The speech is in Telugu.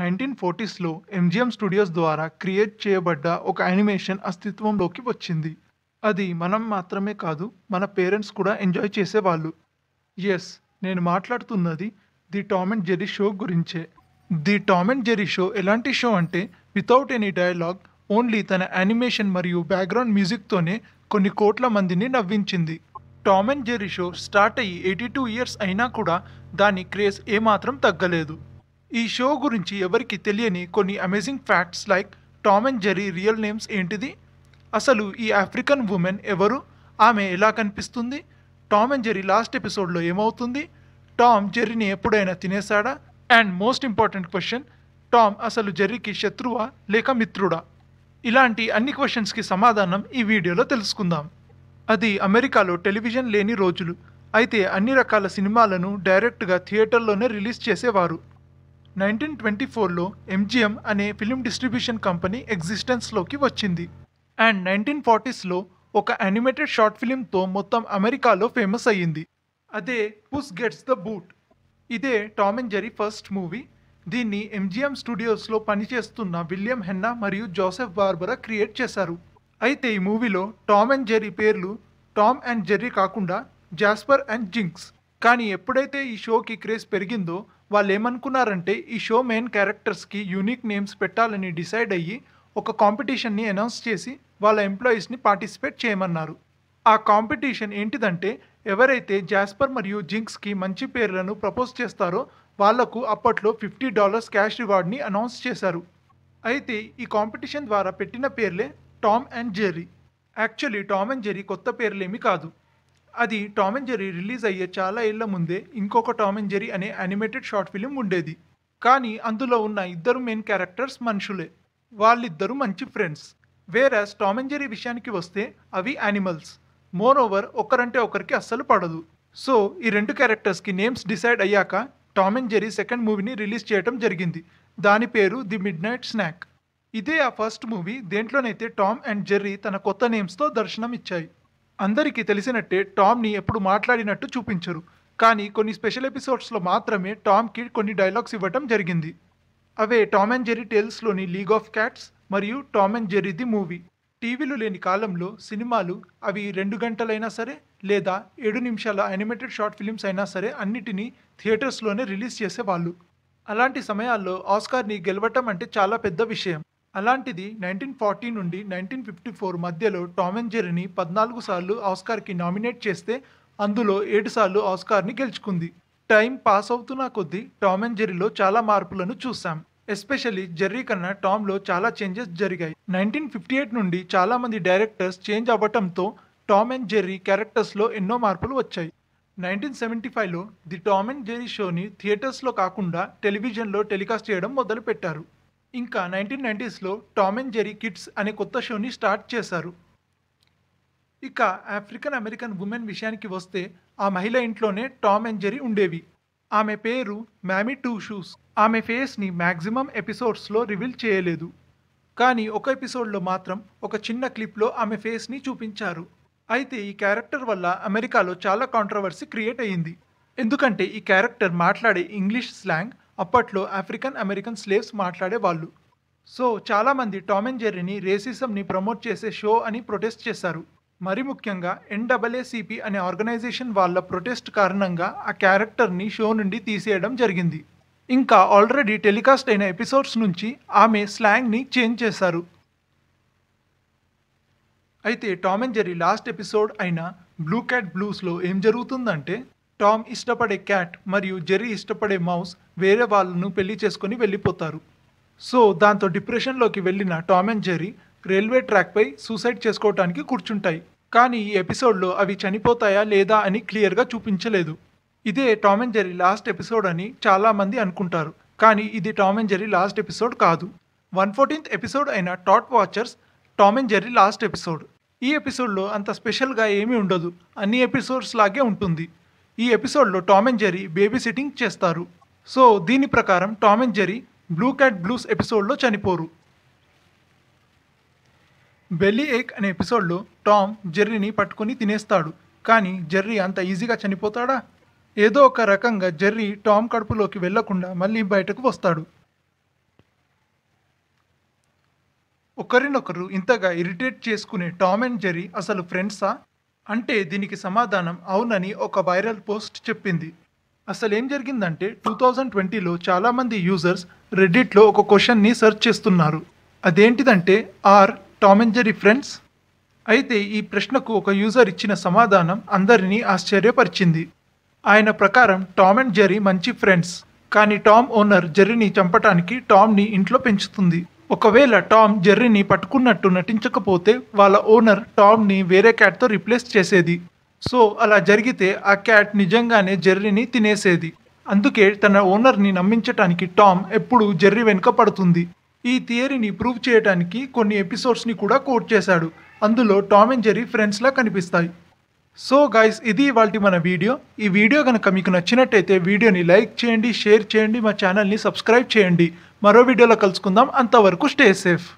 నైన్టీన్ ఫోర్టీస్లో ఎంజిఎం స్టూడియోస్ ద్వారా క్రియేట్ చేయబడ్డ ఒక యానిమేషన్ అస్తిత్వంలోకి వచ్చింది అది మనం మాత్రమే కాదు మన పేరెంట్స్ కూడా ఎంజాయ్ చేసేవాళ్ళు ఎస్ నేను మాట్లాడుతున్నది the Tom and Jerry show గురించే the Tom and Jerry show ఎలాంటి షో అంటే వితౌట్ ఎనీ డైలాగ్ ఓన్లీ తన యానిమేషన్ మరియు బ్యాక్గ్రౌండ్ మ్యూజిక్తోనే కొన్ని కోట్ల మందిని నవ్వించింది Tom and Jerry show start అయ్యి ఎయిటీ టూ ఇయర్స్ అయినా కూడా దాని క్రేజ్ ఏమాత్రం తగ్గలేదు ఈ షో గురించి ఎవరికి తెలియని కొన్ని amazing facts like Tom and Jerry real names ఏంటిది అసలు ఈ ఆఫ్రికన్ ఉమెన్ ఎవరు ఆమె ఎలా కనిపిస్తుంది టామ్ అండ్ జెర్రీ లాస్ట్ ఎపిసోడ్లో ఏమవుతుంది టామ్ జెర్రీని ఎప్పుడైనా తినేశాడా and most important question Tom అసలు జెర్రీకి శత్రువా లేక మిత్రుడా ఇలాంటి అన్ని క్వశ్చన్స్కి సమాధానం ఈ వీడియోలో తెలుసుకుందాం అది అమెరికాలో టెలివిజన్ లేని రోజులు అయితే అన్ని రకాల సినిమాలను డైరెక్ట్గా థియేటర్లోనే రిలీజ్ చేసేవారు నైన్టీన్ ట్వంటీ ఫోర్లో ఎంజిఎం అనే ఫిలిం డిస్ట్రిబ్యూషన్ కంపెనీ ఎగ్జిస్టెన్స్లోకి వచ్చింది అండ్ నైన్టీన్ ఫార్టీస్లో ఒక యానిమేటెడ్ షార్ట్ ఫిలింతో మొత్తం అమెరికాలో ఫేమస్ అయ్యింది అదే పుస్ గెట్స్ ద బూట్ ఇదే Tom and Jerry first movie దీన్ని ఎంజిఎం స్టూడియోస్లో పనిచేస్తున్న విలియం హెన్నా మరియు జోసెఫ్ బార్బరా క్రియేట్ చేశారు అయితే ఈ మూవీలో టామ్ అండ్ జెర్రీ పేర్లు టామ్ అండ్ జెర్రీ కాకుండా జాస్పర్ అండ్ జింక్స్ కానీ ఎప్పుడైతే ఈ షోకి క్రేజ్ పెరిగిందో వాళ్ళు ఏమనుకున్నారంటే ఈ షో మెయిన్ క్యారెక్టర్స్కి యూనిక్ నేమ్స్ పెట్టాలని డిసైడ్ అయ్యి ఒక కాంపిటీషన్ని అనౌన్స్ చేసి వాళ్ళ ఎంప్లాయీస్ని పార్టిసిపేట్ చేయమన్నారు ఆ కాంపిటీషన్ ఏంటిదంటే ఎవరైతే జాస్పర్ మరియు జింక్స్కి మంచి పేర్లను ప్రపోజ్ చేస్తారో వాళ్లకు అప్పట్లో ఫిఫ్టీ డాలర్స్ క్యాష్ రివార్డ్ని అనౌన్స్ చేశారు అయితే ఈ కాంపిటీషన్ ద్వారా పెట్టిన పేర్లే Tom and Jerry actually Tom and Jerry కొత్త పేర్లేమీ కాదు అది టామ్ అండ్ జెర్రీ రిలీజ్ అయ్యే చాలా ఏళ్ల ముందే ఇంకొక టామ్ అండ్ జెరీ అనే యానిమేటెడ్ షార్ట్ ఫిలిం ఉండేది కానీ అందులో ఉన్న ఇద్దరు మెయిన్ క్యారెక్టర్స్ మనుషులే వాళ్ళిద్దరూ మంచి ఫ్రెండ్స్ వేరే టామ్ అండ్ జెర్రీ విషయానికి వస్తే అవి యానిమల్స్ మోరోవర్ ఒకరంటే ఒకరికి అస్సలు పడదు సో ఈ రెండు క్యారెక్టర్స్కి నేమ్స్ డిసైడ్ అయ్యాక టామ్ అండ్ జెర్రీ సెకండ్ మూవీని రిలీజ్ చేయడం జరిగింది దాని పేరు ది మిడ్ నైట్ స్నాక్ ఇదే ఆ ఫస్ట్ మూవీ దేంట్లోనైతే టామ్ అండ్ జెర్రీ తన కొత్త నేమ్స్తో దర్శనం ఇచ్చాయి అందరికీ తెలిసినట్టే టామ్ని ఎప్పుడు మాట్లాడినట్టు చూపించరు కానీ కొన్ని స్పెషల్ ఎపిసోడ్స్లో మాత్రమే టామ్కి కొన్ని డైలాగ్స్ ఇవ్వటం జరిగింది అవే టామ్ అండ్ జెర్రీ టేల్స్లోని లీగ్ ఆఫ్ క్యాట్స్ మరియు Tom and Jerry the movie టీవీలు లేని కాలంలో సినిమాలు అవి రెండు గంటలైనా సరే లేదా ఏడు నిమిషాల యానిమేటెడ్ షార్ట్ ఫిలిమ్స్ అయినా సరే అన్నిటినీ థియేటర్స్లోనే రిలీజ్ చేసేవాళ్ళు అలాంటి సమయాల్లో ఆస్కార్ని గెలవటం అంటే చాలా పెద్ద విషయం అలాంటిది నైన్టీన్ ఫార్టీ నుండి నైన్టీన్ ఫిఫ్టీ ఫోర్ మధ్యలో టామ్ అండ్ జెర్రీని పద్నాలుగు సార్లు ఆస్కార్కి నామినేట్ చేస్తే అందులో ఏడు సార్లు ఆస్కార్ని గెలుచుకుంది టైం పాస్ అవుతున్న కొద్దీ టామ్ అండ్ జెర్రీలో చాలా మార్పులను చూసాం ఎస్పెషల్లీ జెర్రీ కన్నా టామ్లో చాలా చేంజెస్ జరిగాయి నైన్టీన్ ఫిఫ్టీ ఎయిట్ నుండి చాలామంది డైరెక్టర్స్ చేంజ్ అవ్వటంతో టామ్ అండ్ జెర్రీ క్యారెక్టర్స్లో ఎన్నో మార్పులు వచ్చాయి నైన్టీన్ సెవెంటీ ఫైవ్లో ది టామ్ అండ్ జెర్రీ షోని థియేటర్స్లో కాకుండా టెలివిజన్లో టెలికాస్ట్ చేయడం మొదలుపెట్టారు ఇంకా నైన్టీన్ నైంటీస్లో టామ్ అండ్ జెరీ కిడ్స్ అనే కొత్త షోని స్టార్ట్ చేశారు ఇక ఆఫ్రికన్ అమెరికన్ ఉమెన్ విషయానికి వస్తే ఆ మహిళ ఇంట్లోనే టామ్ అండ్ జెరీ ఉండేవి ఆమె పేరు మ్యామీ టూ షూస్ ఆమె ఫేస్ని మ్యాక్సిమం ఎపిసోడ్స్లో రివీల్ చేయలేదు కానీ ఒక ఎపిసోడ్లో మాత్రం ఒక చిన్న క్లిప్లో ఆమె ఫేస్ని చూపించారు అయితే ఈ క్యారెక్టర్ వల్ల అమెరికాలో చాలా కాంట్రవర్సీ క్రియేట్ అయ్యింది ఎందుకంటే ఈ క్యారెక్టర్ మాట్లాడే ఇంగ్లీష్ స్లాంగ్ అప్పట్లో ఆఫ్రికన్ అమెరికన్ స్లేవ్స్ మాట్లాడేవాళ్ళు సో చాలామంది టామ్ అండ్ జెర్రీని రేసిజంని ప్రమోట్ చేసే షో అని ప్రొటెస్ట్ చేశారు మరి ముఖ్యంగా ఎన్డబ్ల్యూసిపి అనే ఆర్గనైజేషన్ వాళ్ళ ప్రొటెస్ట్ కారణంగా ఆ క్యారెక్టర్ని షో నుండి తీసేయడం జరిగింది ఇంకా ఆల్రెడీ టెలికాస్ట్ అయిన ఎపిసోడ్స్ నుంచి ఆమె స్లాంగ్ని చేంజ్ చేశారు అయితే Tom and Jerry last episode అయిన బ్లూ క్యాట్ బ్లూస్లో ఏం జరుగుతుందంటే టామ్ ఇష్టపడే క్యాట్ మరియు జెర్రీ ఇష్టపడే మౌస్ వేరే వాళ్ళను పెళ్లి చేసుకుని వెళ్ళిపోతారు సో దాంతో డిప్రెషన్లోకి వెళ్ళిన టామ్ అండ్ జెర్రీ రైల్వే ట్రాక్పై సూసైడ్ చేసుకోవటానికి కూర్చుంటాయి కానీ ఈ ఎపిసోడ్లో అవి చనిపోతాయా లేదా అని క్లియర్గా చూపించలేదు ఇదే Tom and Jerry last episode అని చాలామంది అనుకుంటారు కానీ ఇది Tom and Jerry last episode కాదు వన్ ఫోర్టీన్త్ ఎపిసోడ్ అయిన tot watchers Tom and Jerry last episode ఈ ఎపిసోడ్లో అంత స్పెషల్గా ఏమీ ఉండదు అన్ని ఎపిసోడ్స్ లాగే ఉంటుంది ఈ ఎపిసోడ్లో Tom and Jerry babysitting చేస్తారు సో దీని ప్రకారం Tom and Jerry blue cat blues ఎపిసోడ్లో చనిపోరు బెల్లీ ఏక్ అనే ఎపిసోడ్లో టామ్ జెర్రీని పట్టుకుని తినేస్తాడు కానీ జెర్రీ అంత ఈజీగా చనిపోతాడా ఏదో ఒక రకంగా జెర్రీ టామ్ కడుపులోకి వెళ్లకుండా మళ్ళీ బయటకు వస్తాడు ఒకరినొకరు ఇంతగా ఇరిటేట్ చేసుకునే టామ్ అండ్ జెర్రీ అసలు ఫ్రెండ్సా అంటే దీనికి సమాధానం అవునని ఒక వైరల్ పోస్ట్ చెప్పింది అసలు ఏం జరిగిందంటే టూ థౌజండ్ ట్వంటీలో చాలామంది యూజర్స్ రెడ్డిట్లో ఒక క్వశ్చన్ని సెర్చ్ చేస్తున్నారు అదేంటిదంటే are Tom and Jerry friends అయితే ఈ ప్రశ్నకు ఒక యూజర్ ఇచ్చిన సమాధానం అందరినీ ఆశ్చర్యపరిచింది ఆయన ప్రకారం టామ్ అండ్ జెర్రీ మంచి ఫ్రెండ్స్ కానీ టామ్ ఓనర్ జెర్రీని చంపటానికి టామ్ని ఇంట్లో పెంచుతుంది ఒకవేళ టామ్ జెర్రీని పట్టుకున్నట్టు నటించకపోతే వాళ్ళ ఓనర్ టామ్ని వేరే క్యాట్తో రీప్లేస్ చేసేది సో అలా జరిగితే ఆ క్యాట్ నిజంగానే జెర్రీని తినేసేది అందుకే తన ఓనర్ని నమ్మించటానికి టామ్ ఎప్పుడు జెర్రీ వెనుక పడుతుంది ఈ థియరీని ప్రూవ్ చేయడానికి కొన్ని ఎపిసోడ్స్ని కూడా కోట్ చేశాడు అందులో టామ్ అండ్ జెర్రీ ఫ్రెండ్స్లా కనిపిస్తాయి సో గైస్ ఇది వాళ్ళ మన వీడియో ఈ వీడియో కనుక మీకు నచ్చినట్టయితే వీడియోని లైక్ చేయండి షేర్ చేయండి మా ఛానల్ని సబ్స్క్రైబ్ చేయండి మరో వీడియోలో కలుసుకుందాం అంతవరకు స్టే సేఫ్